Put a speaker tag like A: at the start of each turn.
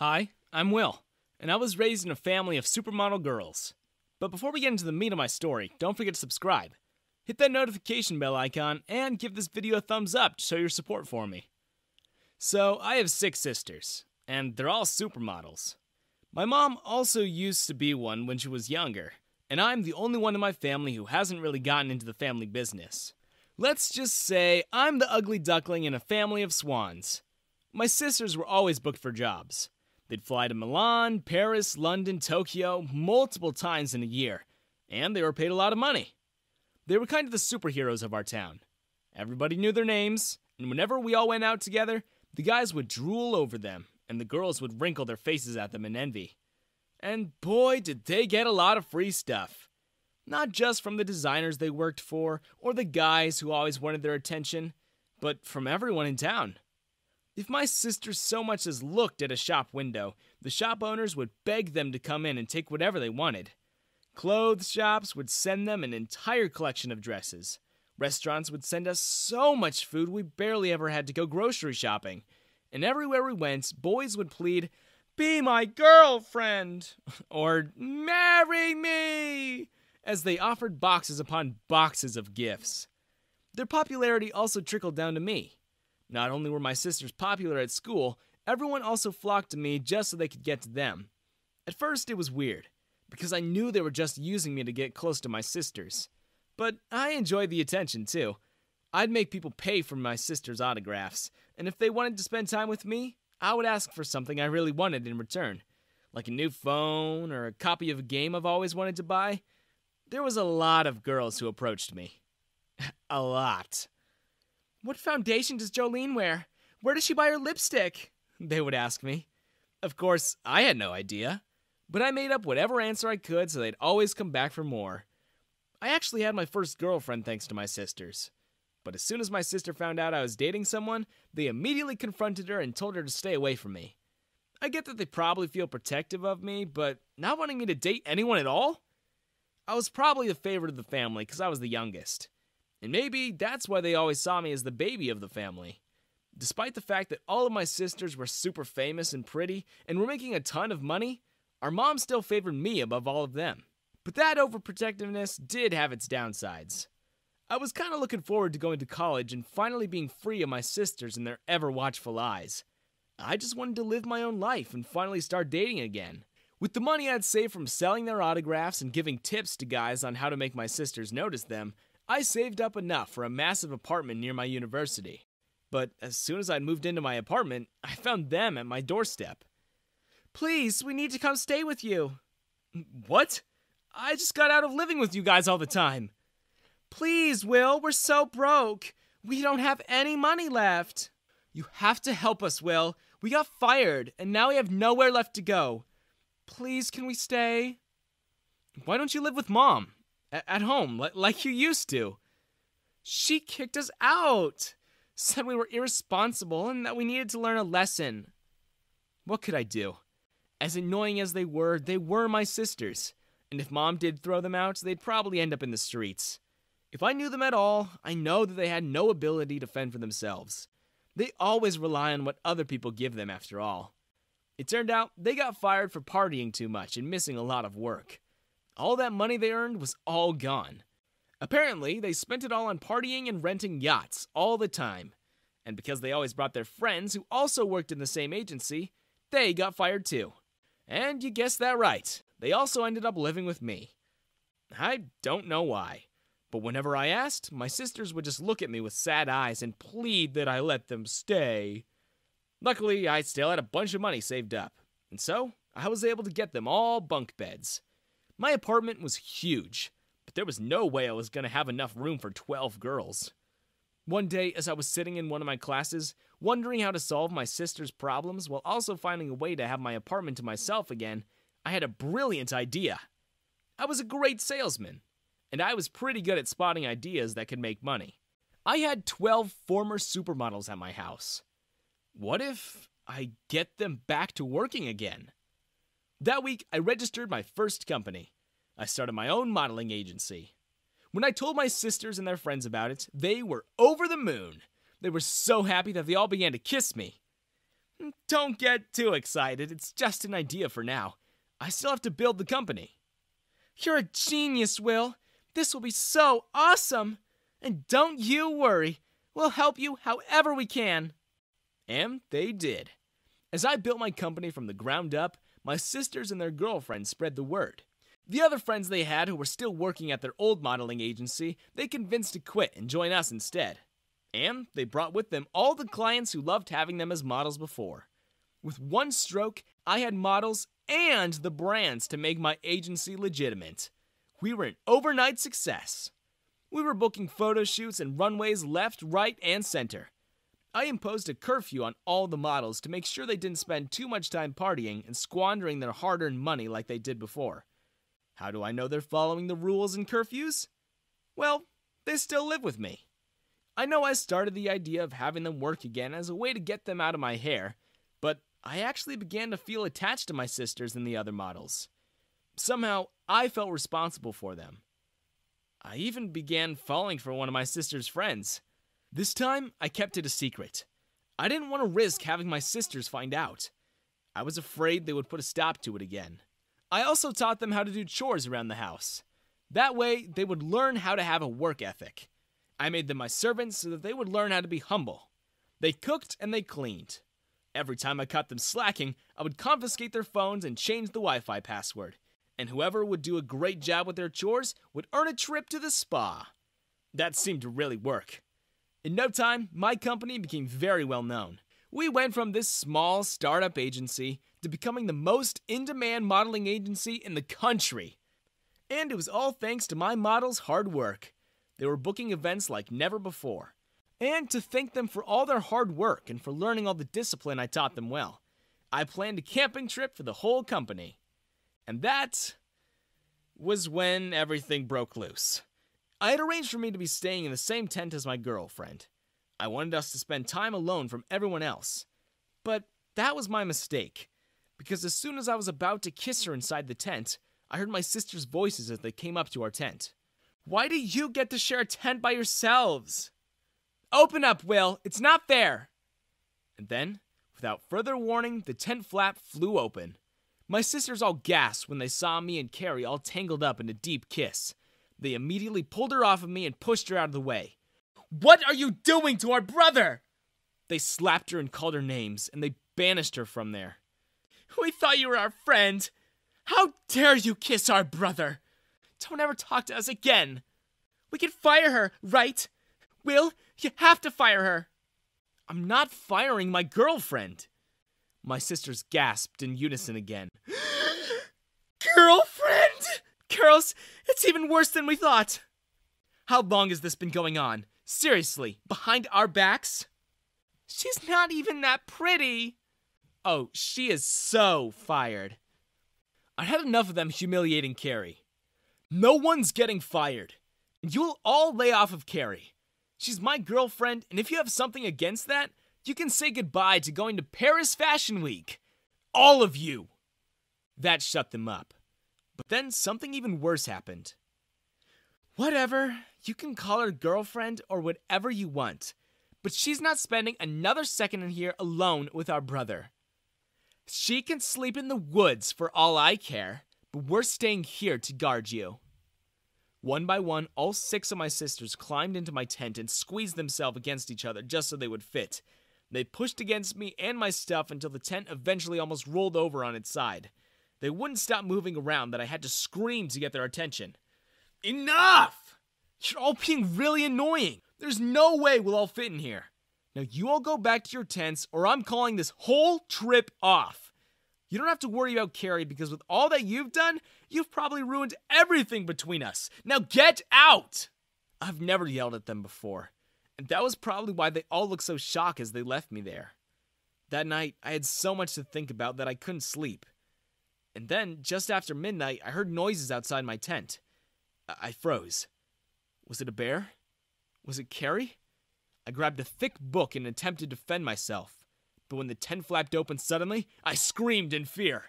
A: Hi, I'm Will, and I was raised in a family of supermodel girls. But before we get into the meat of my story, don't forget to subscribe. Hit that notification bell icon and give this video a thumbs up to show your support for me. So, I have six sisters, and they're all supermodels. My mom also used to be one when she was younger, and I'm the only one in my family who hasn't really gotten into the family business. Let's just say I'm the ugly duckling in a family of swans. My sisters were always booked for jobs They'd fly to Milan, Paris, London, Tokyo multiple times in a year, and they were paid a lot of money. They were kind of the superheroes of our town. Everybody knew their names, and whenever we all went out together, the guys would drool over them, and the girls would wrinkle their faces at them in envy. And boy, did they get a lot of free stuff. Not just from the designers they worked for, or the guys who always wanted their attention, but from everyone in town. If my sister so much as looked at a shop window, the shop owners would beg them to come in and take whatever they wanted. Clothes shops would send them an entire collection of dresses. Restaurants would send us so much food we barely ever had to go grocery shopping. And everywhere we went, boys would plead, Be my girlfriend! or Marry me! as they offered boxes upon boxes of gifts. Their popularity also trickled down to me. Not only were my sisters popular at school, everyone also flocked to me just so they could get to them. At first, it was weird, because I knew they were just using me to get close to my sisters. But I enjoyed the attention, too. I'd make people pay for my sister's autographs, and if they wanted to spend time with me, I would ask for something I really wanted in return, like a new phone or a copy of a game I've always wanted to buy. There was a lot of girls who approached me. a lot. What foundation does Jolene wear? Where does she buy her lipstick? They would ask me. Of course, I had no idea, but I made up whatever answer I could so they'd always come back for more. I actually had my first girlfriend thanks to my sisters. But as soon as my sister found out I was dating someone, they immediately confronted her and told her to stay away from me. I get that they probably feel protective of me, but not wanting me to date anyone at all? I was probably the favorite of the family because I was the youngest. And maybe that's why they always saw me as the baby of the family. Despite the fact that all of my sisters were super famous and pretty and were making a ton of money, our mom still favored me above all of them. But that overprotectiveness did have its downsides. I was kind of looking forward to going to college and finally being free of my sisters and their ever watchful eyes. I just wanted to live my own life and finally start dating again. With the money I'd saved from selling their autographs and giving tips to guys on how to make my sisters notice them, I saved up enough for a massive apartment near my university. But as soon as I moved into my apartment, I found them at my doorstep. Please, we need to come stay with you. What? I just got out of living with you guys all the time. Please, Will, we're so broke. We don't have any money left. You have to help us, Will. We got fired, and now we have nowhere left to go. Please, can we stay? Why don't you live with Mom? at home, like you used to. She kicked us out, said we were irresponsible and that we needed to learn a lesson. What could I do? As annoying as they were, they were my sisters, and if mom did throw them out, they'd probably end up in the streets. If I knew them at all, I know that they had no ability to fend for themselves. They always rely on what other people give them, after all. It turned out they got fired for partying too much and missing a lot of work. All that money they earned was all gone. Apparently, they spent it all on partying and renting yachts all the time. And because they always brought their friends who also worked in the same agency, they got fired too. And you guessed that right. They also ended up living with me. I don't know why. But whenever I asked, my sisters would just look at me with sad eyes and plead that I let them stay. Luckily, I still had a bunch of money saved up, and so I was able to get them all bunk beds. My apartment was huge, but there was no way I was going to have enough room for 12 girls. One day, as I was sitting in one of my classes, wondering how to solve my sister's problems while also finding a way to have my apartment to myself again, I had a brilliant idea. I was a great salesman, and I was pretty good at spotting ideas that could make money. I had 12 former supermodels at my house. What if I get them back to working again? That week, I registered my first company. I started my own modeling agency. When I told my sisters and their friends about it, they were over the moon. They were so happy that they all began to kiss me. Hmm, don't get too excited, it's just an idea for now. I still have to build the company. You're a genius, Will. This will be so awesome. And don't you worry, we'll help you however we can. And they did. As I built my company from the ground up, my sisters and their girlfriends spread the word. The other friends they had who were still working at their old modeling agency, they convinced to quit and join us instead. And they brought with them all the clients who loved having them as models before. With one stroke, I had models and the brands to make my agency legitimate. We were an overnight success. We were booking photo shoots and runways left, right, and center. I imposed a curfew on all the models to make sure they didn't spend too much time partying and squandering their hard earned money like they did before. How do I know they're following the rules and curfews? Well, they still live with me. I know I started the idea of having them work again as a way to get them out of my hair, but I actually began to feel attached to my sisters and the other models. Somehow, I felt responsible for them. I even began falling for one of my sister's friends. This time, I kept it a secret. I didn't want to risk having my sisters find out. I was afraid they would put a stop to it again. I also taught them how to do chores around the house. That way, they would learn how to have a work ethic. I made them my servants so that they would learn how to be humble. They cooked and they cleaned. Every time I caught them slacking, I would confiscate their phones and change the Wi Fi password. And whoever would do a great job with their chores would earn a trip to the spa. That seemed to really work. In no time, my company became very well known. We went from this small startup agency to becoming the most in demand modeling agency in the country. And it was all thanks to my models' hard work. They were booking events like never before. And to thank them for all their hard work and for learning all the discipline I taught them well, I planned a camping trip for the whole company. And that was when everything broke loose. I had arranged for me to be staying in the same tent as my girlfriend. I wanted us to spend time alone from everyone else. But that was my mistake, because as soon as I was about to kiss her inside the tent, I heard my sister's voices as they came up to our tent. Why do you get to share a tent by yourselves? Open up, Will! It's not fair! And then, without further warning, the tent flap flew open. My sisters all gasped when they saw me and Carrie all tangled up in a deep kiss, they immediately pulled her off of me and pushed her out of the way. What are you doing to our brother? They slapped her and called her names, and they banished her from there. We thought you were our friend. How dare you kiss our brother? Don't ever talk to us again. We can fire her, right? Will, you have to fire her. I'm not firing my girlfriend. My sisters gasped in unison again. girlfriend? Carlos, it's even worse than we thought. How long has this been going on? Seriously, behind our backs? She's not even that pretty. Oh, she is so fired. I had enough of them humiliating Carrie. No one's getting fired. And you'll all lay off of Carrie. She's my girlfriend, and if you have something against that, you can say goodbye to going to Paris Fashion Week. All of you. That shut them up. But then something even worse happened. Whatever, you can call her girlfriend or whatever you want, but she's not spending another second in here alone with our brother. She can sleep in the woods for all I care, but we're staying here to guard you. One by one, all six of my sisters climbed into my tent and squeezed themselves against each other just so they would fit. They pushed against me and my stuff until the tent eventually almost rolled over on its side. They wouldn't stop moving around that I had to scream to get their attention. Enough! You're all being really annoying. There's no way we'll all fit in here. Now you all go back to your tents or I'm calling this whole trip off. You don't have to worry about Carrie because with all that you've done, you've probably ruined everything between us. Now get out! I've never yelled at them before, and that was probably why they all looked so shocked as they left me there. That night, I had so much to think about that I couldn't sleep. And then, just after midnight, I heard noises outside my tent. I, I froze. Was it a bear? Was it Carrie? I grabbed a thick book and attempted to defend myself. But when the tent flapped open suddenly, I screamed in fear.